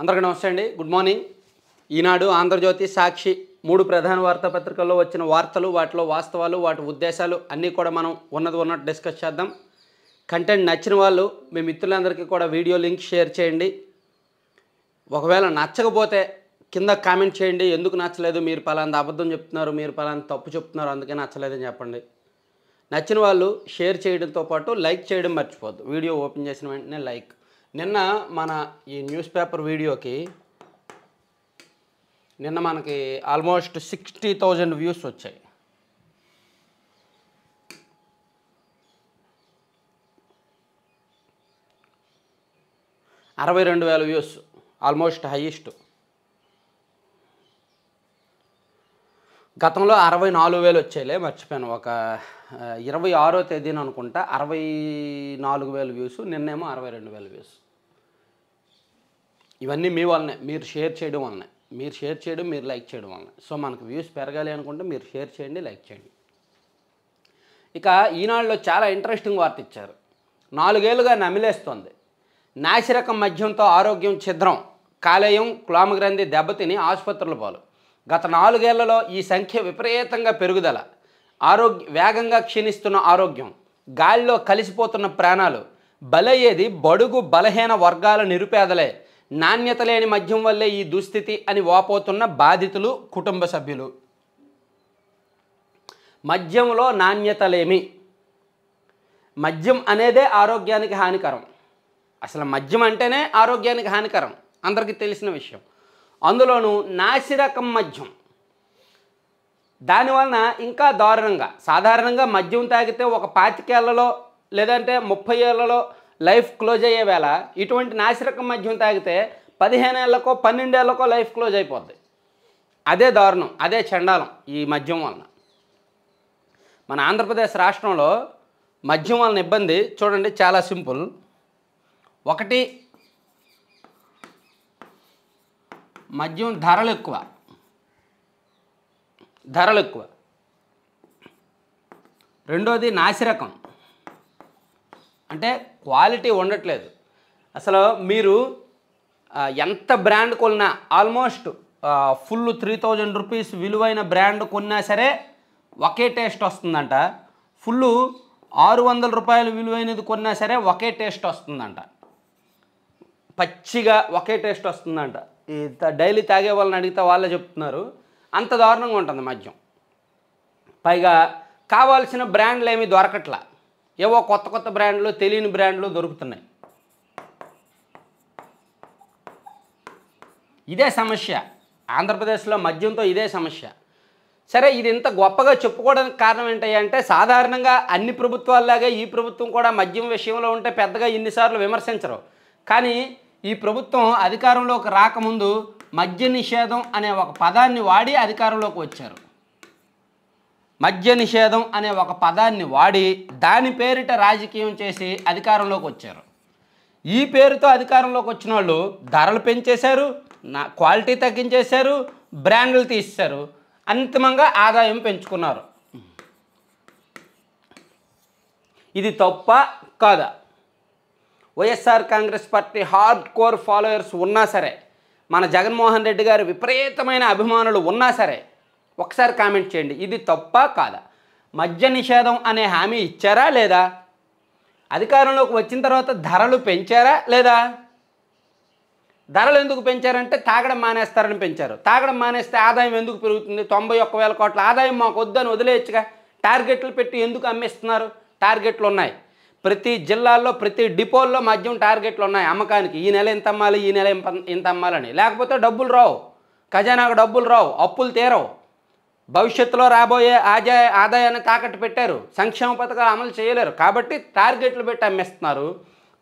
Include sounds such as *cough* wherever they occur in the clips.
అందరికీ నమస్తే అండి గుడ్ మార్నింగ్ ఈనాడు ఆంధ్రజ్యోతి సాక్షి మూడు ప్రధాన వార్తాపత్రికల్లో వచ్చిన వార్తలు వాటిలో వాస్తవాలు వాటి ఉద్దేశాలు అన్నీ కూడా మనం ఉన్నది ఉన్నట్టు డిస్కస్ చేద్దాం కంటెంట్ నచ్చిన వాళ్ళు మీ మిత్రులందరికీ కూడా వీడియో లింక్ షేర్ చేయండి ఒకవేళ నచ్చకపోతే కింద కామెంట్ చేయండి ఎందుకు నచ్చలేదు మీరు పలాంత అబద్ధం చెప్తున్నారు మీరు పలాంత తప్పు చెప్తున్నారు అందుకే నచ్చలేదని చెప్పండి నచ్చిన వాళ్ళు షేర్ చేయడంతో పాటు లైక్ చేయడం మర్చిపోద్దు వీడియో ఓపెన్ చేసిన వెంటనే లైక్ నిన్న మన ఈ న్యూస్ పేపర్ వీడియోకి నిన్న మనకి ఆల్మోస్ట్ సిక్స్టీ థౌజండ్ వ్యూస్ వచ్చాయి అరవై రెండు వేల వ్యూస్ ఆల్మోస్ట్ హయ్యెస్ట్ గతంలో అరవై నాలుగు వేలు వచ్చాయిలే మర్చిపోయాను ఒక ఇరవై ఆరో తేదీన అనుకుంటా అరవై నాలుగు వేల వ్యూస్ నిన్నేమో అరవై రెండు వేల వ్యూస్ ఇవన్నీ మీ వల్లనే మీరు షేర్ చేయడం వల్లనే మీరు షేర్ చేయడం మీరు లైక్ చేయడం వల్లనే సో మనకు వ్యూస్ పెరగాలి అనుకుంటే మీరు షేర్ చేయండి లైక్ చేయండి ఇక ఈనాడులో చాలా ఇంట్రెస్టింగ్ వార్త ఇచ్చారు నాలుగేళ్లుగా నమిలేస్తోంది నాసిరకం మద్యంతో ఆరోగ్యం ఛిద్రం కాలేయం క్లామగ్రంథి దెబ్బతిని ఆసుపత్రుల పాలు గత నాలుగేళ్లలో ఈ సంఖ్య విపరీతంగా పెరుగుదల ఆరోగ్య వేగంగా క్షీణిస్తున్న ఆరోగ్యం గాలిలో కలిసిపోతున్న ప్రాణాలు బలయ్యేది బడుగు బలహీన వర్గాల నిరుపేదలే నాణ్యత లేని మద్యం వల్లే ఈ దుస్థితి అని వాపోతున్న బాధితులు కుటుంబ సభ్యులు మద్యంలో నాణ్యత లేమి మద్యం అనేదే ఆరోగ్యానికి హానికరం అసలు మద్యం అంటేనే ఆరోగ్యానికి హానికరం అందరికీ తెలిసిన విషయం అందులోనూ నాసిరకం మద్యం దానివలన ఇంకా దారుణంగా సాధారణంగా మద్యం తాగితే ఒక పాతికేళ్లలో లేదంటే ముప్పై ఏళ్లలో లైఫ్ క్లోజ్ అయ్యే వేళ ఇటువంటి నాసిరకం మద్యం తాగితే పదిహేను ఏళ్ళకో పన్నెండేళ్లకో లైఫ్ క్లోజ్ అయిపోద్ది అదే దారుణం అదే చండాలం ఈ మద్యం వలన మన ఆంధ్రప్రదేశ్ రాష్ట్రంలో మద్యం వలన ఇబ్బంది చూడండి చాలా సింపుల్ ఒకటి మద్యం ధరలు ఎక్కువ ధరలు ఎక్కువ రెండోది నాసిరకం అంటే క్వాలిటీ ఉండట్లేదు అసలు మీరు ఎంత బ్రాండ్ కొన్నా almost full three thousand rupees విలువైన బ్రాండ్ కొన్నా సరే ఒకే టేస్ట్ వస్తుందంట ఫుల్ ఆరు వందల రూపాయలు విలువైనది కొన్నా సరే ఒకే టేస్ట్ వస్తుందంట పచ్చిగా ఒకే టేస్ట్ వస్తుందంట డైలీ తాగే వాళ్ళని అడిగితే వాళ్ళే చెప్తున్నారు అంత దారుణంగా ఉంటుంది మద్యం పైగా కావాల్సిన బ్రాండ్లు ఏమీ దొరకట్లా ఏవో కొత్త కొత్త బ్రాండ్లు తెలియని బ్రాండ్లు దొరుకుతున్నాయి ఇదే సమస్య ఆంధ్రప్రదేశ్లో మద్యంతో ఇదే సమస్య సరే ఇది ఇంత గొప్పగా చెప్పుకోవడానికి కారణం ఏంటంటే సాధారణంగా అన్ని ప్రభుత్వాల్లాగే ఈ ప్రభుత్వం కూడా మద్యం విషయంలో ఉంటే పెద్దగా ఇన్నిసార్లు విమర్శించరు కానీ ఈ ప్రభుత్వం అధికారంలోకి రాకముందు మద్య నిషేధం అనే ఒక పదాన్ని వాడి అధికారంలోకి వచ్చారు మద్య నిషేధం అనే ఒక పదాన్ని వాడి దాని పేరిట రాజకీయం చేసి అధికారంలోకి వచ్చారు ఈ పేరుతో అధికారంలోకి వచ్చిన వాళ్ళు ధరలు పెంచేశారు నా క్వాలిటీ తగ్గించేశారు బ్రాండ్లు తీసేశారు అంతిమంగా ఆదాయం పెంచుకున్నారు ఇది తప్ప కాదా YSR Congress party hard core followers ఉన్నా సరే మన జగన్మోహన్ రెడ్డి గారు విపరీతమైన అభిమానులు ఉన్నా సరే ఒకసారి కామెంట్ చేయండి ఇది తప్ప కాదా మద్య నిషేధం అనే హామీ ఇచ్చారా లేదా అధికారంలోకి వచ్చిన తర్వాత ధరలు పెంచారా లేదా ధరలు ఎందుకు పెంచారంటే తాగడం మానేస్తారని పెంచారు తాగడం మానేస్తే ఆదాయం ఎందుకు పెరుగుతుంది తొంభై ఒక్క వేల కోట్ల ఆదాయం మాకు వద్దని వదిలేయచ్చుగా టార్గెట్లు పెట్టి ఎందుకు అమ్మేస్తున్నారు టార్గెట్లు ఉన్నాయి ప్రతి జిల్లాల్లో ప్రతి డిపోల్లో మద్యం టార్గెట్లు ఉన్నాయి అమ్మకానికి ఈ నెల ఇంత అమ్మాలి ఈ నెల ఇంత అమ్మాలని లేకపోతే డబ్బులు రావు ఖజానాకు డబ్బులు రావు అప్పులు తీరవు భవిష్యత్తులో రాబోయే ఆదాయ ఆదాయాన్ని తాకట్టు పెట్టారు సంక్షేమ పథకాలు అమలు చేయలేరు కాబట్టి టార్గెట్లు పెట్టి అమ్మేస్తున్నారు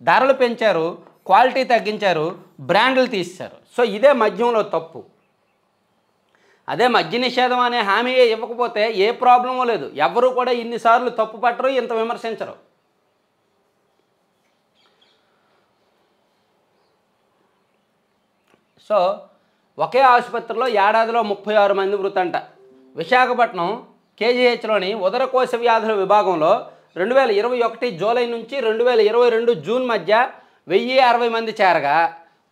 ధరలు పెంచారు క్వాలిటీ తగ్గించారు బ్రాండ్లు తీస్తారు సో ఇదే మద్యంలో తప్పు అదే మద్య నిషేధం అనే హామీ ఇవ్వకపోతే ఏ ప్రాబ్లమో లేదు ఎవరు కూడా ఇన్నిసార్లు తప్పు పట్టరు ఇంత విమర్శించరు సో ఒకే ఆసుపత్రిలో ఏడాదిలో ముప్పై ఆరు మంది మృతంట విశాఖపట్నం కేజీహెచ్లోని ఉదరకోశ వ్యాధుల విభాగంలో రెండు వేల ఇరవై ఒకటి జూలై నుంచి రెండు వేల ఇరవై రెండు జూన్ మధ్య వెయ్యి అరవై మంది చేరగా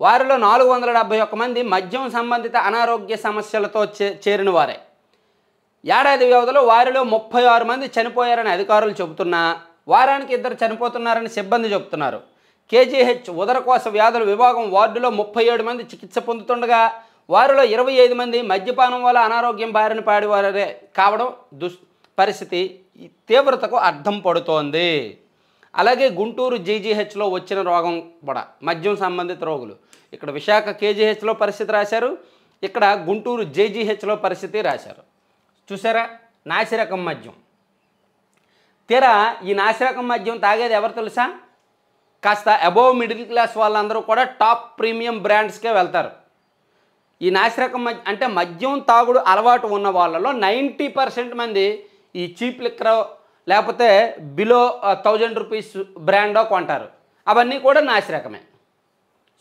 వారిలో నాలుగు వందల డెబ్బై ఒక్క మంది మద్యం సంబంధిత అనారోగ్య సమస్యలతో చేరిన వారే ఏడాది వ్యవధిలో వారిలో ముప్పై ఆరు మంది చనిపోయారని అధికారులు చెబుతున్నా వారానికి ఇద్దరు చనిపోతున్నారని సిబ్బంది చెబుతున్నారు కేజీహెచ్ ఉదరకోశ వ్యాధుల విభాగం వార్డులో ముప్పై ఏడు మంది చికిత్స పొందుతుండగా వారిలో ఇరవై ఐదు మంది మద్యపానం వల్ల అనారోగ్యం బారిన వారే కావడం దుస్ పరిస్థితి తీవ్రతకు అర్థం పడుతోంది అలాగే గుంటూరు జీజీహెచ్లో వచ్చిన రోగం కూడా మద్యం సంబంధిత రోగులు ఇక్కడ విశాఖ కేజీహెచ్లో పరిస్థితి రాశారు ఇక్కడ గుంటూరు జేజీహెచ్లో పరిస్థితి రాశారు చూసారా నాసిరకం మద్యం తీరా ఈ నాసిరకం మద్యం తాగేది ఎవరు తెలుసా కాస్త అబోవ్ మిడిల్ క్లాస్ వాళ్ళందరూ కూడా టాప్ ప్రీమియం బ్రాండ్స్కే వెళ్తారు ఈ నాసిరకం అంటే మద్యం తాగుడు అలవాటు ఉన్న వాళ్ళలో నైంటీ పర్సెంట్ మంది ఈ చీప్ లిక్కర్ లేకపోతే బిలో థౌజండ్ రూపీస్ బ్రాండో కొంటారు అవన్నీ కూడా నాసిరకమే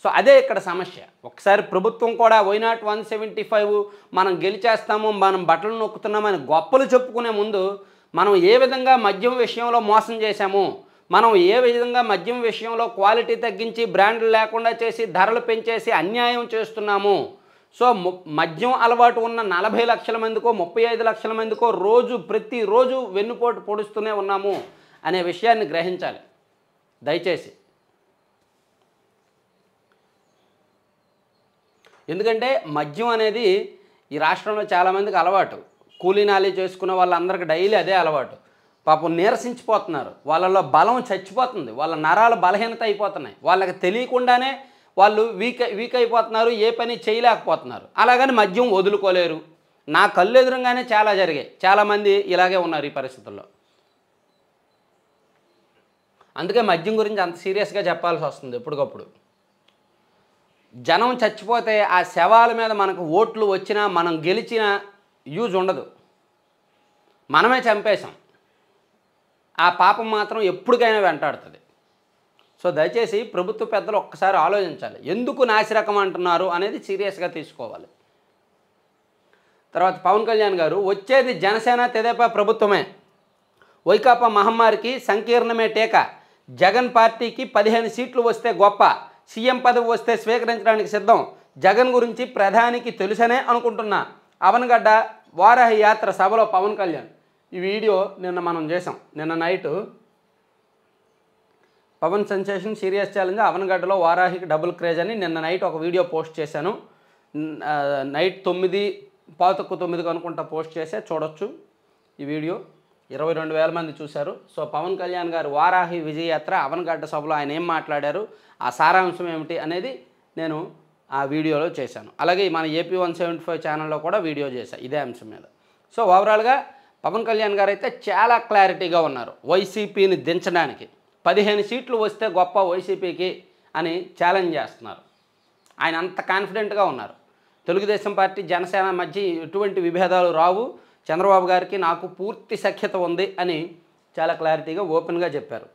సో అదే ఇక్కడ సమస్య ఒకసారి ప్రభుత్వం కూడా వైనాట్ వన్ సెవెంటీ ఫైవ్ మనం గెలిచేస్తాము మనం బట్టలు నొక్కుతున్నామని గొప్పలు చెప్పుకునే ముందు మనం ఏ విధంగా మద్యం విషయంలో మోసం చేశాము మనం ఏ విధంగా మద్యం విషయంలో క్వాలిటీ తగ్గించి బ్రాండ్లు లేకుండా చేసి ధరలు పెంచేసి అన్యాయం చేస్తున్నాము సో మద్యం అలవాటు ఉన్న నలభై లక్షల మందికో ముప్పై ఐదు లక్షల మందికో రోజు ప్రతిరోజు వెన్నుపోటు పొడుస్తూనే ఉన్నాము అనే విషయాన్ని గ్రహించాలి దయచేసి ఎందుకంటే మద్యం అనేది ఈ రాష్ట్రంలో చాలామందికి అలవాటు కూలీనాలి చేసుకున్న వాళ్ళందరికీ డైలీ అదే అలవాటు పాపం నీరసించిపోతున్నారు వాళ్ళలో బలం చచ్చిపోతుంది వాళ్ళ నరాలు బలహీనత అయిపోతున్నాయి వాళ్ళకి తెలియకుండానే వాళ్ళు వీక్ వీక్ అయిపోతున్నారు ఏ పని చేయలేకపోతున్నారు అలాగని మద్యం వదులుకోలేరు నా కళ్ళు ఎదురుగానే చాలా జరిగాయి చాలామంది ఇలాగే ఉన్నారు ఈ పరిస్థితుల్లో అందుకే మద్యం గురించి అంత సీరియస్గా చెప్పాల్సి వస్తుంది ఎప్పటికప్పుడు జనం చచ్చిపోతే ఆ శవాల మీద మనకు ఓట్లు వచ్చినా మనం గెలిచిన యూజ్ ఉండదు మనమే చంపేశాం ఆ పాపం మాత్రం ఎప్పటికైనా వెంటాడుతుంది సో దయచేసి ప్రభుత్వ పెద్దలు ఒక్కసారి ఆలోచించాలి ఎందుకు నాసిరకం అంటున్నారు అనేది సీరియస్గా తీసుకోవాలి తర్వాత పవన్ కళ్యాణ్ గారు వచ్చేది జనసేన తెదేపా ప్రభుత్వమే వైకాపా మహమ్మారికి సంకీర్ణమే టీకా జగన్ పార్టీకి పదిహేను సీట్లు వస్తే గొప్ప సీఎం పదవి వస్తే స్వీకరించడానికి సిద్ధం జగన్ గురించి ప్రధానికి తెలుసనే అనుకుంటున్నా అవనగడ్డ వారాహి యాత్ర సభలో పవన్ కళ్యాణ్ ఈ వీడియో నిన్న మనం చేసాం నిన్న night Pawan sensation serious challenge అవన్గడ్డలో వారాహికి డబుల్ క్రేజ్ అని నిన్న నైట్ ఒక వీడియో పోస్ట్ చేశాను నైట్ తొమ్మిది పాతకు తొమ్మిదికి అనుకుంటా పోస్ట్ చేసే చూడొచ్చు ఈ వీడియో ఇరవై రెండు వేల మంది చూశారు సో పవన్ కళ్యాణ్ గారు వారాహి విజయ యాత్ర అవనగడ్డ సభలో ఆయన ఏం మాట్లాడారు ఆ సారాంశం ఏమిటి అనేది నేను ఆ వీడియోలో చేశాను అలాగే మన ఏపీ వన్ సెవెంటీ ఫైవ్ ఛానల్లో కూడా వీడియో చేశాను ఇదే అంశం మీద సో ఓవరాల్గా పవన్ కళ్యాణ్ గారు అయితే చాలా క్లారిటీగా ఉన్నారు వైసీపీని దించడానికి పదిహేను సీట్లు వస్తే గొప్ప వైసీపీకి అని ఛాలెంజ్ చేస్తున్నారు ఆయన అంత కాన్ఫిడెంట్గా ఉన్నారు తెలుగుదేశం పార్టీ జనసేన మధ్య ఎటువంటి విభేదాలు రావు చంద్రబాబు గారికి నాకు పూర్తి సఖ్యత ఉంది అని చాలా క్లారిటీగా ఓపెన్గా చెప్పారు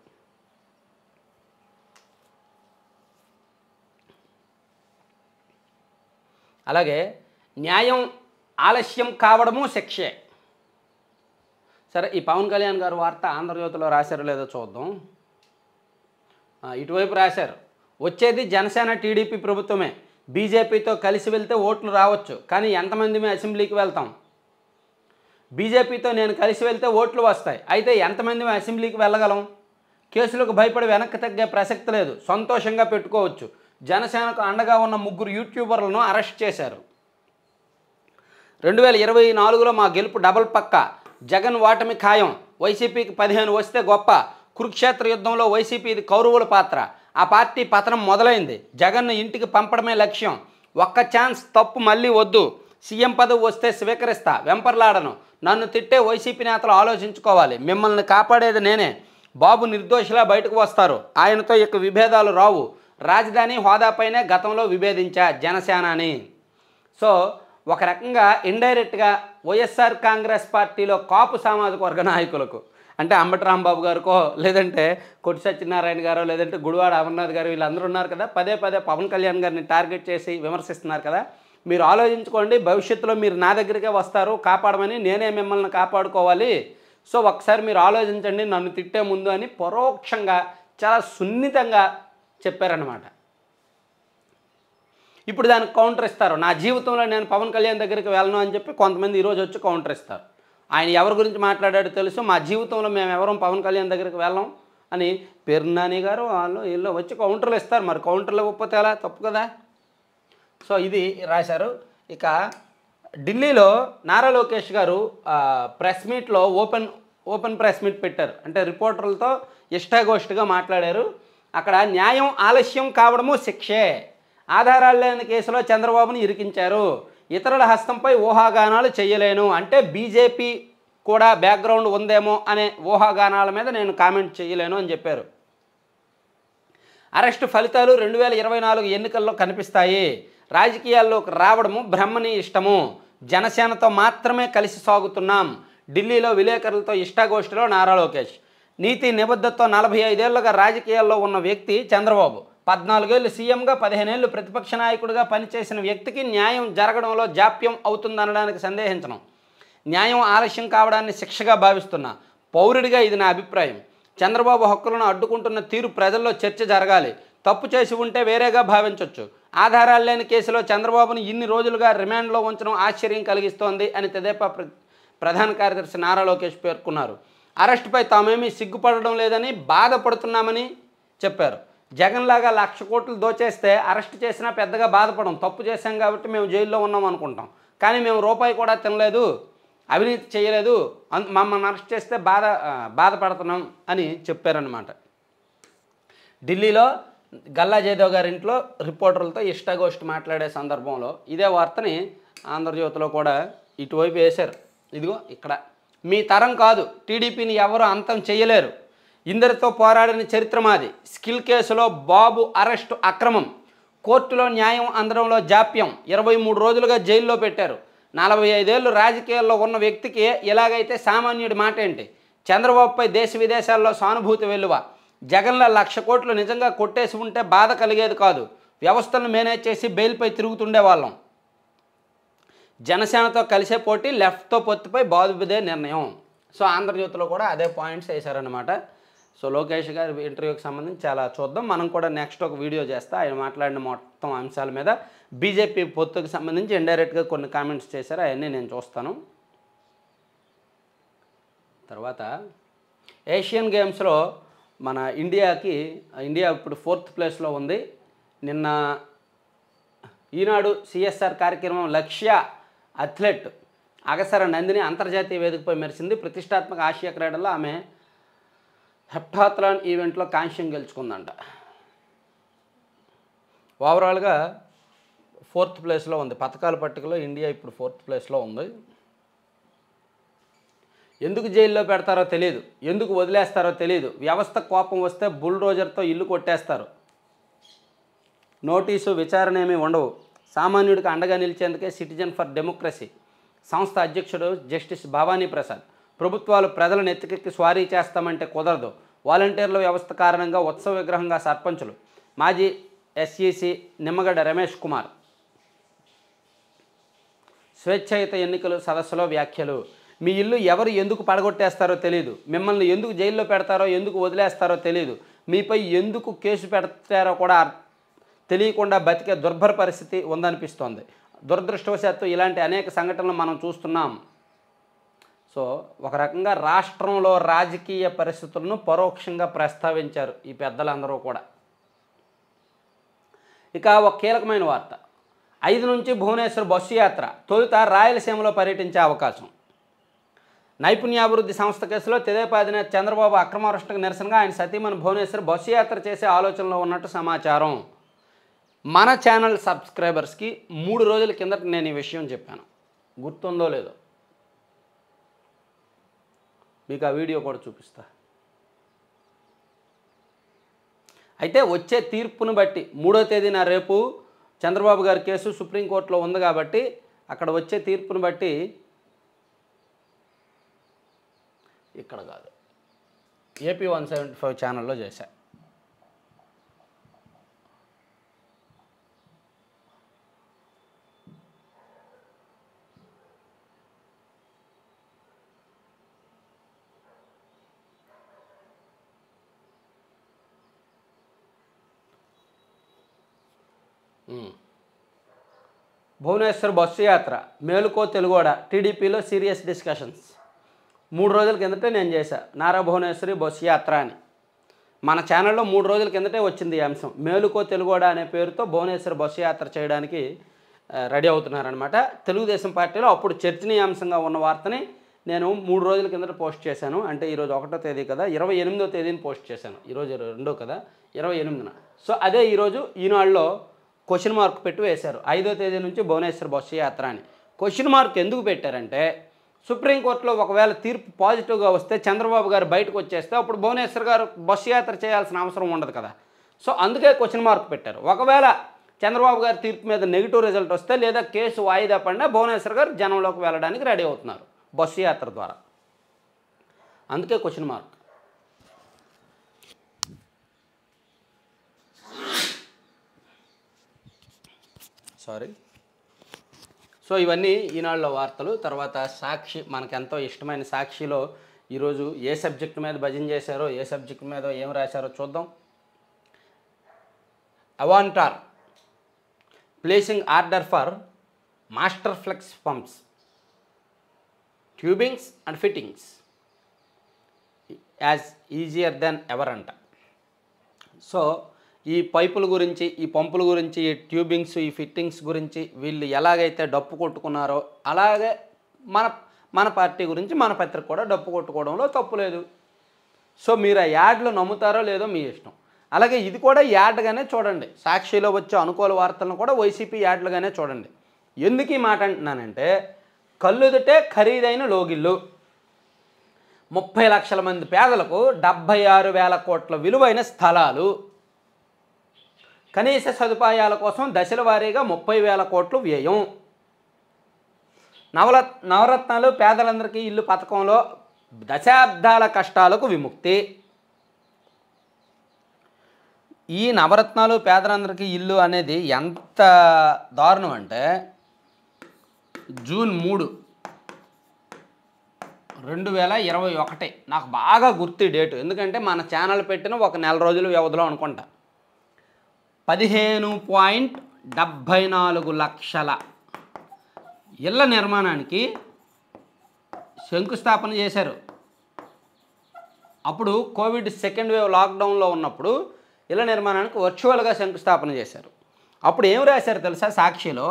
అలాగే న్యాయం ఆలస్యం కావడము శిక్షే సరే ఈ పవన్ కళ్యాణ్ గారు వార్త ఆంధ్రజ్యోతిలో రాశారు లేదో చూద్దాం ఇటువైపు రాశారు వచ్చేది జనసేన టీడీపీ ప్రభుత్వమే బీజేపీతో కలిసి వెళ్తే ఓట్లు రావచ్చు కానీ ఎంతమంది మేము అసెంబ్లీకి వెళ్తాం బీజేపీతో నేను కలిసి వెళ్తే ఓట్లు వస్తాయి అయితే ఎంతమంది మేము అసెంబ్లీకి వెళ్ళగలం కేసులకు భయపడి వెనక్కి తగ్గే ప్రసక్తి లేదు సంతోషంగా పెట్టుకోవచ్చు జనసేనకు అండగా ఉన్న ముగ్గురు యూట్యూబర్లను అరెస్ట్ చేశారు రెండు వేల ఇరవై నాలుగులో మా గెలుపు డబల్ పక్క జగన్ ఓటమి ఖాయం వైసీపీకి పదిహేను వస్తే గొప్ప కురుక్షేత్ర యుద్ధంలో వైసీపీది కౌరవుల పాత్ర ఆ పార్టీ పతనం మొదలైంది జగన్ను ఇంటికి పంపడమే లక్ష్యం ఒక్క ఛాన్స్ తప్పు మళ్ళీ వద్దు సీఎం పదవి వస్తే స్వీకరిస్తా వెంపర్లాడను నన్ను తిట్టే వైసీపీ నేతలు ఆలోచించుకోవాలి మిమ్మల్ని కాపాడేది నేనే బాబు నిర్దోషిలా బయటకు వస్తారు ఆయనతో ఇక విభేదాలు రావు రాజధాని హోదాపైనే గతంలో విభేదించా జనసేనాని సో ఒక రకంగా ఇండైరెక్ట్గా వైఎస్ఆర్ కాంగ్రెస్ పార్టీలో కాపు సామాజిక వర్గ నాయకులకు అంటే అంబటి రాంబాబు గారికో లేదంటే కొట్టి సత్యనారాయణ గారో లేదంటే గుడివాడ అమర్నాథ్ గారు వీళ్ళందరూ ఉన్నారు కదా పదే పదే పవన్ కళ్యాణ్ గారిని టార్గెట్ చేసి విమర్శిస్తున్నారు కదా మీరు ఆలోచించుకోండి భవిష్యత్తులో మీరు నా దగ్గరికే వస్తారు కాపాడమని నేనే మిమ్మల్ని కాపాడుకోవాలి సో ఒకసారి మీరు ఆలోచించండి నన్ను తిట్టే ముందు అని పరోక్షంగా చాలా సున్నితంగా చెప్పారనమాట ఇప్పుడు దానికి కౌంటర్ ఇస్తారు నా జీవితంలో నేను పవన్ కళ్యాణ్ దగ్గరికి వెళ్ళను అని చెప్పి కొంతమంది ఈరోజు వచ్చి కౌంటర్ ఇస్తారు ఆయన ఎవరి గురించి మాట్లాడాడో తెలుసు మా జీవితంలో మేము ఎవరం పవన్ కళ్యాణ్ దగ్గరికి వెళ్ళాం అని పెరునాని గారు వాళ్ళు వీళ్ళు వచ్చి కౌంటర్లు ఇస్తారు మరి కౌంటర్లు ఇవ్వకపోతే ఎలా తప్పు కదా సో ఇది రాశారు ఇక ఢిల్లీలో నారా లోకేష్ గారు ప్రెస్ మీట్లో ఓపెన్ ఓపెన్ ప్రెస్ మీట్ పెట్టారు అంటే రిపోర్టర్లతో ఇష్టాగోష్ఠిగా మాట్లాడారు అక్కడ న్యాయం ఆలస్యం కావడము శిక్షే ఆధారాలు లేని కేసులో చంద్రబాబును ఇరికించారు ఇతరుల హస్తంపై ఊహాగానాలు చేయలేను అంటే బీజేపీ కూడా బ్యాక్గ్రౌండ్ ఉందేమో అనే ఊహాగానాల మీద నేను కామెంట్ చేయలేను అని చెప్పారు అరెస్టు ఫలితాలు రెండు వేల ఇరవై నాలుగు ఎన్నికల్లో కనిపిస్తాయి రాజకీయాల్లోకి రావడము బ్రహ్మని ఇష్టము జనసేనతో మాత్రమే కలిసి సాగుతున్నాం ఢిల్లీలో విలేకరులతో ఇష్టాగోష్ఠిలో నారా లోకేష్ నీతి నిబద్ధతో నలభై ఐదేళ్లుగా రాజకీయాల్లో ఉన్న వ్యక్తి చంద్రబాబు పద్నాలుగేళ్ళు సీఎంగా పదిహేనేళ్లు ప్రతిపక్ష నాయకుడిగా పనిచేసిన వ్యక్తికి న్యాయం జరగడంలో జాప్యం అవుతుందనడానికి సందేహించను న్యాయం ఆలస్యం కావడాన్ని శిక్షగా భావిస్తున్నా పౌరుడిగా ఇది నా అభిప్రాయం చంద్రబాబు హక్కులను అడ్డుకుంటున్న తీరు ప్రజల్లో చర్చ జరగాలి తప్పు చేసి ఉంటే వేరేగా భావించవచ్చు ఆధారాలు లేని కేసులో చంద్రబాబును ఇన్ని రోజులుగా రిమాండ్లో ఉంచడం ఆశ్చర్యం కలిగిస్తోంది అని తెదేపా ప్రధాన కార్యదర్శి నారా లోకేష్ పేర్కొన్నారు అరెస్టుపై తామేమీ సిగ్గుపడడం లేదని బాధపడుతున్నామని చెప్పారు జగన్ లాగా లక్ష కోట్లు దోచేస్తే అరెస్ట్ చేసినా పెద్దగా బాధపడం తప్పు చేశాం కాబట్టి మేము జైల్లో ఉన్నాం అనుకుంటాం కానీ మేము రూపాయి కూడా తినలేదు అవినీతి చేయలేదు మమ్మల్ని అరెస్ట్ చేస్తే బాధ బాధపడుతున్నాం అని చెప్పారనమాట ఢిల్లీలో గల్లా జయదేవ్ గారి ఇంట్లో రిపోర్టర్లతో ఇష్టాగోష్ఠి మాట్లాడే సందర్భంలో ఇదే వార్తని ఆంధ్రజ్యోతిలో కూడా ఇటువైపు వేశారు ఇదిగో ఇక్కడ మీ తరం కాదు టీడీపీని ఎవరు అంతం చేయలేరు ఇందరితో పోరాడిన చరిత్ర మాది స్కిల్ కేసులో బాబు అరెస్టు అక్రమం కోర్టులో న్యాయం అందడంలో జాప్యం ఇరవై మూడు రోజులుగా జైల్లో పెట్టారు నలభై ఐదేళ్ళు రాజకీయాల్లో ఉన్న వ్యక్తికి ఇలాగైతే సామాన్యుడి మాట ఏంటి చంద్రబాబుపై దేశ విదేశాల్లో సానుభూతి వెలువ జగన్లో లక్ష కోట్లు నిజంగా కొట్టేసి ఉంటే బాధ కలిగేది కాదు వ్యవస్థను మేనేజ్ చేసి బెయిల్పై తిరుగుతుండే వాళ్ళం జనసేనతో కలిసే పోటీ లెఫ్ట్తో పొత్తుపై బాధుబుదే నిర్ణయం సో ఆంధ్రజ్యోతిలో కూడా అదే పాయింట్స్ వేశారనమాట సో లోకేష్ గారి ఇంటర్వ్యూకి సంబంధించి చాలా చూద్దాం మనం కూడా నెక్స్ట్ ఒక వీడియో చేస్తా ఆయన మాట్లాడిన మొత్తం అంశాల మీద బీజేపీ పొత్తుకు సంబంధించి ఇండైరెక్ట్గా కొన్ని కామెంట్స్ చేశారు అవన్నీ నేను చూస్తాను తర్వాత ఏషియన్ గేమ్స్లో మన ఇండియాకి ఇండియా ఇప్పుడు ఫోర్త్ ప్లేస్లో ఉంది నిన్న ఈనాడు సిఎస్ఆర్ కార్యక్రమం లక్ష్య అథ్లెట్ అగసర నందిని అంతర్జాతీయ వేదికపై మెరిసింది ప్రతిష్టాత్మక ఆసియా క్రీడల్లో ఆమె హెప్టాథ్లాన్ ఈవెంట్లో కాంస్యం గెలుచుకుందంట ఓవరాల్గా ఫోర్త్ ప్లేస్లో ఉంది పథకాల పట్టికలో ఇండియా ఇప్పుడు ఫోర్త్ ప్లేస్లో ఉంది ఎందుకు జైల్లో పెడతారో తెలియదు ఎందుకు వదిలేస్తారో తెలియదు వ్యవస్థ కోపం వస్తే బుల్డోజర్తో ఇల్లు కొట్టేస్తారు నోటీసు విచారణ ఏమీ ఉండవు సామాన్యుడికి అండగా నిలిచేందుకే సిటిజన్ ఫర్ డెమోక్రసీ సంస్థ అధ్యక్షుడు జస్టిస్ భవానీ ప్రసాద్ ప్రభుత్వాలు ప్రజల నెత్తికెక్కి స్వారీ చేస్తామంటే కుదరదు వాలంటీర్ల వ్యవస్థ కారణంగా ఉత్సవ విగ్రహంగా సర్పంచులు మాజీ ఎస్ఈసి నిమ్మగడ్డ రమేష్ కుమార్ స్వేచ్ఛయుత ఎన్నికలు సదస్సులో వ్యాఖ్యలు మీ ఇల్లు ఎవరు ఎందుకు పడగొట్టేస్తారో తెలియదు మిమ్మల్ని ఎందుకు జైల్లో పెడతారో ఎందుకు వదిలేస్తారో తెలియదు మీపై ఎందుకు కేసు పెడతారో కూడా తెలియకుండా బతికే దుర్భర పరిస్థితి ఉందనిపిస్తోంది దురదృష్టవశాత్తు ఇలాంటి అనేక సంఘటనలు మనం చూస్తున్నాం సో ఒక రకంగా రాష్ట్రంలో రాజకీయ పరిస్థితులను పరోక్షంగా ప్రస్తావించారు ఈ పెద్దలందరూ కూడా ఇక ఒక కీలకమైన వార్త ఐదు నుంచి భువనేశ్వర్ బస్సు యాత్ర తొలుత రాయలసీమలో పర్యటించే అవకాశం నైపుణ్యాభివృద్ధి సంస్థ కేసులో తెదేపా అధినేత చంద్రబాబు అక్రమారుష్ణకు నిరసనగా ఆయన సతీమణి భువనేశ్వర్ బస్సు యాత్ర చేసే ఆలోచనలో ఉన్నట్టు సమాచారం మన ఛానల్ సబ్స్క్రైబర్స్కి మూడు రోజుల కిందట నేను ఈ విషయం చెప్పాను గుర్తుందో లేదో మీకు ఆ వీడియో కూడా చూపిస్తా అయితే వచ్చే తీర్పును బట్టి మూడో తేదీన రేపు చంద్రబాబు గారి కేసు సుప్రీంకోర్టులో ఉంది కాబట్టి అక్కడ వచ్చే తీర్పును బట్టి ఇక్కడ కాదు ఏపీ వన్ సెవెంటీ ఫైవ్ ఛానల్లో చేశాను భువనేశ్వర్ బస్సు యాత్ర మేలుకో తెలుగోడ టీడీపీలో సీరియస్ డిస్కషన్స్ మూడు రోజుల కిందటే నేను చేశా నారా భువనేశ్వరి బస్సు యాత్ర అని మన ఛానల్లో మూడు రోజుల కిందటే వచ్చింది ఈ అంశం మేలుకో తెలుగోడ అనే పేరుతో భువనేశ్వర్ బస్సు యాత్ర చేయడానికి రెడీ అవుతున్నారనమాట తెలుగుదేశం పార్టీలో అప్పుడు చర్చనీయాంశంగా ఉన్న వార్తని నేను మూడు రోజుల కిందట పోస్ట్ చేశాను అంటే ఈరోజు ఒకటో తేదీ కదా ఇరవై ఎనిమిదో తేదీని పోస్ట్ చేశాను ఈరోజు రెండో కదా ఇరవై ఎనిమిదిన సో అదే ఈరోజు ఈనాడులో క్వశ్చన్ మార్క్ పెట్టి వేశారు ఐదో తేదీ నుంచి భువనేశ్వర్ బస్సు యాత్ర అని క్వశ్చన్ మార్క్ ఎందుకు పెట్టారంటే సుప్రీంకోర్టులో ఒకవేళ తీర్పు పాజిటివ్గా వస్తే చంద్రబాబు గారు బయటకు వచ్చేస్తే అప్పుడు భువనేశ్వర్ గారు బస్సు యాత్ర చేయాల్సిన అవసరం ఉండదు కదా సో అందుకే క్వశ్చన్ మార్క్ పెట్టారు ఒకవేళ చంద్రబాబు గారి తీర్పు మీద నెగిటివ్ రిజల్ట్ వస్తే లేదా కేసు వాయిదా పడినా భువనేశ్వర్ గారు జనంలోకి వెళ్ళడానికి రెడీ అవుతున్నారు బస్సు యాత్ర ద్వారా అందుకే క్వశ్చన్ మార్క్ సారీ సో ఇవన్నీ ఈనాళ్ళ వార్తలు తర్వాత సాక్షి మనకెంతో ఇష్టమైన సాక్షిలో ఈరోజు ఏ సబ్జెక్ట్ మీద భజన చేశారో ఏ సబ్జెక్ట్ మీద ఏం రాశారో చూద్దాం Avantor placing order for Masterflex pumps tubings and fittings as easier than ever అంట సో ఈ పైపుల గురించి ఈ పంపుల గురించి ఈ ట్యూబింగ్స్ ఈ ఫిట్టింగ్స్ గురించి వీళ్ళు ఎలాగైతే డప్పు కొట్టుకున్నారో అలాగే మన మన పార్టీ గురించి మన పత్రిక కూడా డప్పు కొట్టుకోవడంలో తప్పులేదు సో మీరు ఆ యాడ్లు నమ్ముతారో లేదో మీ ఇష్టం అలాగే ఇది కూడా యాడ్గానే చూడండి సాక్షిలో వచ్చే అనుకూల వార్తలను కూడా వైసీపీ యాడ్లుగానే చూడండి ఎందుకు ఈ మాట అంటున్నానంటే కల్లుదుటే ఖరీదైన లోగిళ్ళు ముప్పై లక్షల మంది పేదలకు డెబ్భై ఆరు వేల కోట్ల విలువైన స్థలాలు కనీస సదుపాయాల కోసం దశల వారీగా ముప్పై వేల కోట్లు వ్యయం నవల నవరత్నాలు పేదలందరికీ ఇల్లు పథకంలో దశాబ్దాల కష్టాలకు విముక్తి ఈ నవరత్నాలు పేదలందరికీ ఇల్లు అనేది ఎంత దారుణం అంటే జూన్ మూడు రెండు వేల ఇరవై ఒకటి నాకు బాగా గుర్తు డేటు ఎందుకంటే మన ఛానల్ పెట్టిన ఒక నెల రోజుల వ్యవధిలో అనుకుంటా పదిహేను పాయింట్ డెబ్భై నాలుగు లక్షల ఇళ్ల నిర్మాణానికి శంకుస్థాపన చేశారు అప్పుడు కోవిడ్ సెకండ్ వేవ్ లాక్డౌన్లో ఉన్నప్పుడు ఇళ్ల నిర్మాణానికి వర్చువల్గా శంకుస్థాపన చేశారు అప్పుడు ఏం రాశారు తెలుసా సాక్షిలో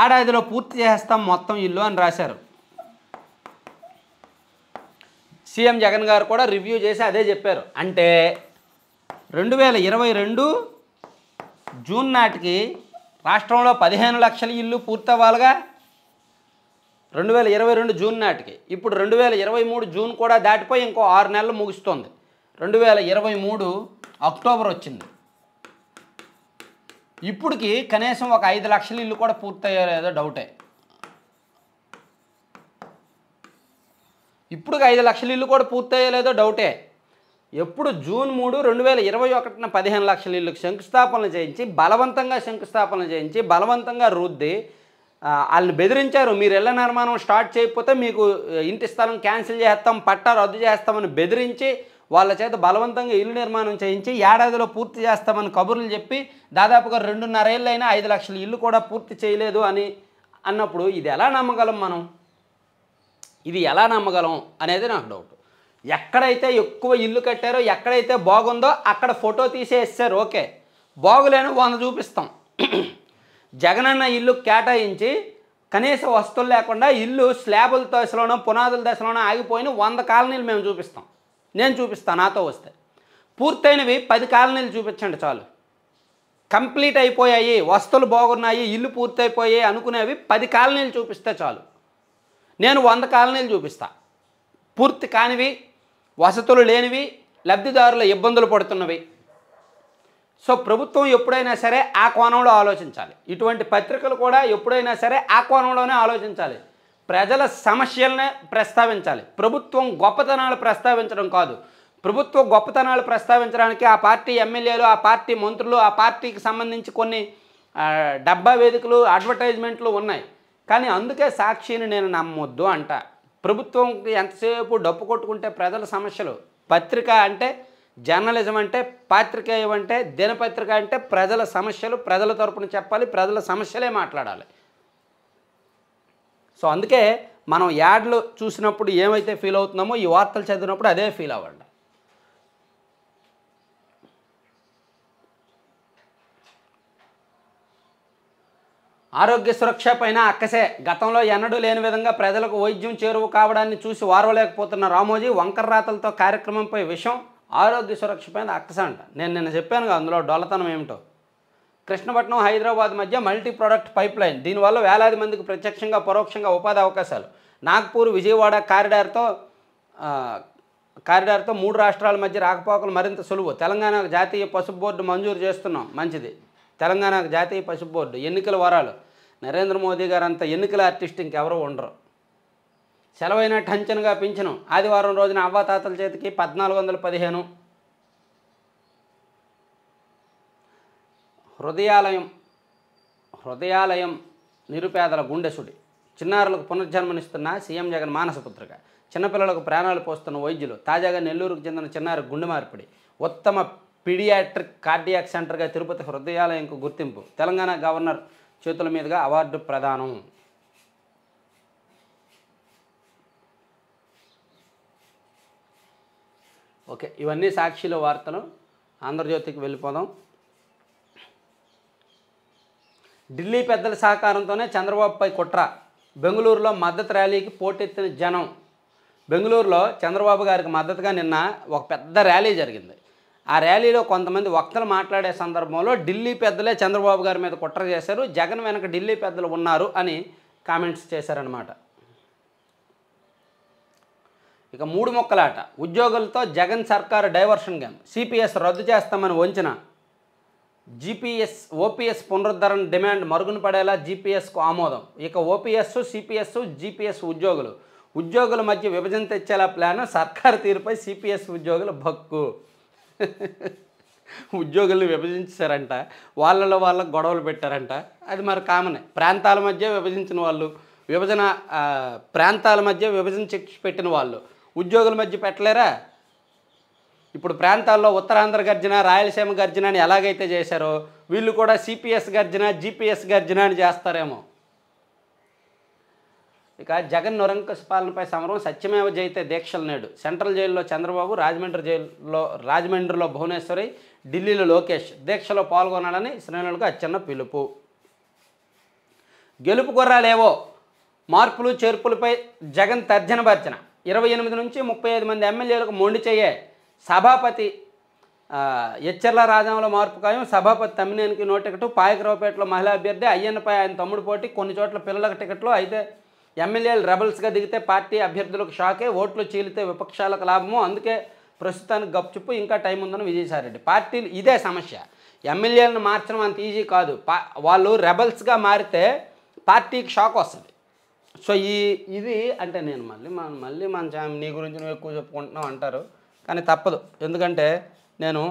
ఏడాదిలో పూర్తి చేస్తాం మొత్తం ఇల్లు అని రాశారు సీఎం జగన్ గారు కూడా రివ్యూ చేసి అదే చెప్పారు అంటే రెండు వేల ఇరవై రెండు జూన్ నాటికి రాష్ట్రంలో పదిహేను లక్షల ఇల్లు పూర్తవ్వాలిగా రెండు వేల ఇరవై రెండు జూన్ నాటికి ఇప్పుడు రెండు వేల ఇరవై మూడు జూన్ కూడా దాటిపోయి ఇంకో ఆరు నెలలు ముగుస్తుంది రెండు వేల ఇరవై మూడు అక్టోబర్ వచ్చింది ఇప్పటికి కనీసం ఒక ఐదు లక్షల ఇల్లు కూడా పూర్తయ్యో లేదో డౌటే ఇప్పుడు ఐదు లక్షల ఇల్లు కూడా పూర్తయ్యో లేదో డౌటే ఎప్పుడు జూన్ మూడు రెండు వేల ఇరవై ఒకటిన పదిహేను లక్షల ఇళ్ళకు శంకుస్థాపన చేయించి బలవంతంగా శంకుస్థాపన చేయించి బలవంతంగా రుద్ది వాళ్ళని బెదిరించారు మీరు ఇళ్ల నిర్మాణం స్టార్ట్ చేయకపోతే మీకు ఇంటి స్థలం క్యాన్సిల్ చేస్తాం పట్టా రద్దు చేస్తామని బెదిరించి వాళ్ళ చేత బలవంతంగా ఇల్లు నిర్మాణం చేయించి ఏడాదిలో పూర్తి చేస్తామని కబుర్లు చెప్పి దాదాపుగా రెండున్నర అయినా ఐదు లక్షల ఇల్లు కూడా పూర్తి చేయలేదు అని అన్నప్పుడు ఇది ఎలా నమ్మగలం మనం ఇది ఎలా నమ్మగలం అనేది నాకు డౌట్ ఎక్కడైతే ఎక్కువ ఇల్లు కట్టారో ఎక్కడైతే బాగుందో అక్కడ ఫోటో తీసేస్తారు ఓకే బాగులేను వంద చూపిస్తాం *clears throat* జగనన్న ఇల్లు కేటాయించి కనీస వస్తువులు లేకుండా ఇల్లు స్లాబుల దశలోనో పునాదుల దశలోనో ఆగిపోయిన వంద కాలనీలు మేము చూపిస్తాం నేను చూపిస్తాను నాతో వస్తే పూర్తయినవి పది కాలనీలు చూపించండి చాలు కంప్లీట్ అయిపోయాయి వస్తువులు బాగున్నాయి ఇల్లు పూర్తయిపోయాయి అనుకునేవి పది కాలనీలు చూపిస్తే చాలు నేను వంద కాలనీలు చూపిస్తా పూర్తి కానివి వసతులు లేనివి లబ్ధిదారుల ఇబ్బందులు పడుతున్నవి సో ప్రభుత్వం ఎప్పుడైనా సరే ఆ కోణంలో ఆలోచించాలి ఇటువంటి పత్రికలు కూడా ఎప్పుడైనా సరే ఆ కోణంలోనే ఆలోచించాలి ప్రజల సమస్యలనే ప్రస్తావించాలి ప్రభుత్వం గొప్పతనాలు ప్రస్తావించడం కాదు ప్రభుత్వ గొప్పతనాలు ప్రస్తావించడానికి ఆ పార్టీ ఎమ్మెల్యేలు ఆ పార్టీ మంత్రులు ఆ పార్టీకి సంబంధించి కొన్ని డబ్బా వేదికలు అడ్వర్టైజ్మెంట్లు ఉన్నాయి కానీ అందుకే సాక్షిని నేను నమ్మొద్దు అంట ప్రభుత్వం ఎంతసేపు డప్పు కొట్టుకుంటే ప్రజల సమస్యలు పత్రిక అంటే జర్నలిజం అంటే పాత్రికేయం అంటే దినపత్రిక అంటే ప్రజల సమస్యలు ప్రజల తరపున చెప్పాలి ప్రజల సమస్యలే మాట్లాడాలి సో అందుకే మనం యాడ్లు చూసినప్పుడు ఏమైతే ఫీల్ అవుతున్నామో ఈ వార్తలు చదివినప్పుడు అదే ఫీల్ అవ్వండి ఆరోగ్య సురక్ష పైన అక్కసే గతంలో ఎన్నడూ లేని విధంగా ప్రజలకు వైద్యం చేరువు కావడాన్ని చూసి వారవలేకపోతున్న రామోజీ వంకర రాతలతో కార్యక్రమంపై విషయం ఆరోగ్య సురక్ష పైన అక్కస అంట నేను నిన్న చెప్పాను అందులో డొలతనం ఏమిటో కృష్ణపట్నం హైదరాబాద్ మధ్య మల్టీ ప్రొడక్ట్ పైప్ లైన్ దీనివల్ల వేలాది మందికి ప్రత్యక్షంగా పరోక్షంగా ఉపాధి అవకాశాలు నాగ్పూర్ విజయవాడ కారిడార్తో కారిడార్తో మూడు రాష్ట్రాల మధ్య రాకపోకలు మరింత సులువు తెలంగాణ జాతీయ పసుపు బోర్డు మంజూరు చేస్తున్నాం మంచిది తెలంగాణ జాతీయ పశు బోర్డు ఎన్నికల వరాలు నరేంద్ర మోదీ గారు అంత ఎన్నికల ఆర్టిస్ట్ ఇంకెవరు ఉండరు సెలవైన టంచనుగా పెంచను ఆదివారం రోజున అవ్వాతాతల చేతికి పద్నాలుగు వందల పదిహేను హృదయాలయం హృదయాలయం నిరుపేదల గుండెసుడి చిన్నారులకు పునర్జన్మనిస్తున్న సీఎం జగన్ మానస చిన్నపిల్లలకు ప్రాణాలు పోస్తున్న వైద్యులు తాజాగా నెల్లూరుకు చెందిన చిన్నారు గుండె మార్పిడి ఉత్తమ పీడియాట్రిక్ కార్డియాక్ సెంటర్గా తిరుపతి హృదయాలయంకు గుర్తింపు తెలంగాణ గవర్నర్ చేతుల మీదుగా అవార్డు ప్రదానం ఓకే ఇవన్నీ సాక్షిల వార్తలు ఆంధ్రజ్యోతికి వెళ్ళిపోదాం ఢిల్లీ పెద్దల సహకారంతోనే చంద్రబాబుపై కుట్ర బెంగళూరులో మద్దతు ర్యాలీకి పోటెత్తిన జనం బెంగళూరులో చంద్రబాబు గారికి మద్దతుగా నిన్న ఒక పెద్ద ర్యాలీ జరిగింది ఆ ర్యాలీలో కొంతమంది వక్తలు మాట్లాడే సందర్భంలో ఢిల్లీ పెద్దలే చంద్రబాబు గారి మీద కుట్ర చేశారు జగన్ వెనక ఢిల్లీ పెద్దలు ఉన్నారు అని కామెంట్స్ చేశారనమాట ఇక మూడు మొక్కలాట ఉద్యోగులతో జగన్ సర్కారు డైవర్షన్ గేమ్ సిపిఎస్ రద్దు చేస్తామని వంచిన జీపీఎస్ ఓపీఎస్ పునరుద్ధరణ డిమాండ్ మరుగున పడేలా జీపీఎస్కు ఆమోదం ఇక ఓపీఎస్ సిపిఎస్ జిపిఎస్ ఉద్యోగులు ఉద్యోగుల మధ్య విభజన తెచ్చేలా ప్లాన్ సర్కారు తీరుపై సిపిఎస్ ఉద్యోగుల భక్కు ఉద్యోగుల్ని విభజించారంట వాళ్ళలో వాళ్ళకు గొడవలు పెట్టారంట అది మరి కామనే ప్రాంతాల మధ్య విభజించిన వాళ్ళు విభజన ప్రాంతాల మధ్య విభజన పెట్టిన వాళ్ళు ఉద్యోగుల మధ్య పెట్టలేరా ఇప్పుడు ప్రాంతాల్లో ఉత్తరాంధ్ర గర్జన రాయలసీమ గర్జన అని ఎలాగైతే చేశారో వీళ్ళు కూడా సిపిఎస్ గర్జన జిపిఎస్ గర్జన అని చేస్తారేమో ఇక జగన్ నొరంకస్ పాలనపై సమరం సత్యమేవ జయితే దీక్షలు నేడు సెంట్రల్ జైల్లో చంద్రబాబు రాజమండ్రి జైల్లో రాజమండ్రిలో భువనేశ్వరి ఢిల్లీలో లోకేష్ దీక్షలో పాల్గొనాలని శ్రేణులకు అచ్చన్న పిలుపు గెలుపు గుర్రాలేవో మార్పులు చేర్పులపై జగన్ తర్జన భర్జన ఇరవై ఎనిమిది నుంచి ముప్పై ఐదు మంది ఎమ్మెల్యేలకు మొండి చేయే సభాపతి ఎచ్చర్ల రాజంలో మార్పు కాయం సభాపతి తమ్మినేనికి నో పాయకరావుపేటలో మహిళా అభ్యర్థి అయ్యన్నపై ఆయన తమ్ముడు పోటీ కొన్ని చోట్ల పిల్లలకు టికెట్లు అయితే ఎమ్మెల్యేలు రెబల్స్గా దిగితే పార్టీ అభ్యర్థులకు షాకే ఓట్లు చీలితే విపక్షాలకు లాభము అందుకే ప్రస్తుతానికి గప్చుప్పు ఇంకా టైం ఉందని విజయసాయిరెడ్డి పార్టీలు ఇదే సమస్య ఎమ్మెల్యేలను మార్చడం అంత ఈజీ కాదు పా వాళ్ళు రెబల్స్గా మారితే పార్టీకి షాక్ వస్తుంది సో ఈ ఇది అంటే నేను మళ్ళీ మన మళ్ళీ మన నీ గురించి నువ్వు ఎక్కువ చెప్పుకుంటున్నావు అంటారు కానీ తప్పదు ఎందుకంటే నేను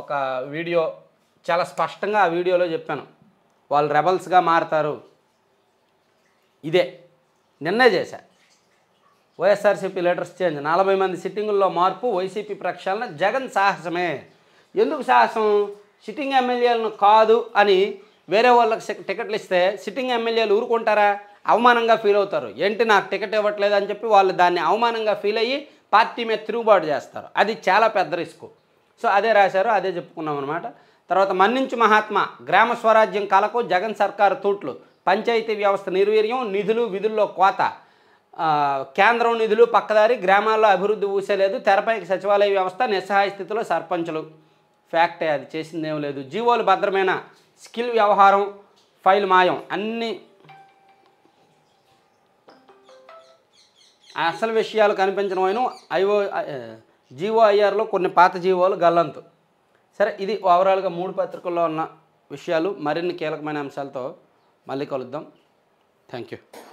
ఒక వీడియో చాలా స్పష్టంగా ఆ వీడియోలో చెప్పాను వాళ్ళు రెబల్స్గా మారతారు ఇదే నిన్నే చేశా వైఎస్ఆర్సీపీ లీడర్స్ చేంజ్ నలభై మంది సిట్టింగుల్లో మార్పు వైసీపీ ప్రక్షాళన జగన్ సాహసమే ఎందుకు సాహసం సిట్టింగ్ ఎమ్మెల్యేలను కాదు అని వేరే వాళ్ళకి టికెట్లు ఇస్తే సిట్టింగ్ ఎమ్మెల్యేలు ఊరుకుంటారా అవమానంగా ఫీల్ అవుతారు ఏంటి నాకు టికెట్ ఇవ్వట్లేదు అని చెప్పి వాళ్ళు దాన్ని అవమానంగా ఫీల్ అయ్యి పార్టీ మీద తిరుగుబాటు చేస్తారు అది చాలా పెద్ద రిస్క్ సో అదే రాశారు అదే చెప్పుకున్నాం అనమాట తర్వాత మన్నించు మహాత్మా గ్రామ స్వరాజ్యం కళకు జగన్ సర్కారు తూట్లు పంచాయతీ వ్యవస్థ నిర్వీర్యం నిధులు విధుల్లో కోత కేంద్రం నిధులు పక్కదారి గ్రామాల్లో అభివృద్ధి ఊసలేదు తెరపై సచివాలయ వ్యవస్థ నిస్సహాయ స్థితిలో సర్పంచులు ఫ్యాక్టే అది చేసిందేం లేదు జీవోలు భద్రమైన స్కిల్ వ్యవహారం ఫైల్ మాయం అన్ని అసలు విషయాలు కనిపించడం ఐఓ జీఓఐఆర్లో కొన్ని పాత జీవోలు గల్లంతు సరే ఇది ఓవరాల్గా మూడు పత్రికల్లో ఉన్న విషయాలు మరిన్ని కీలకమైన అంశాలతో మళ్ళీ కలుద్దాం థ్యాంక్ యూ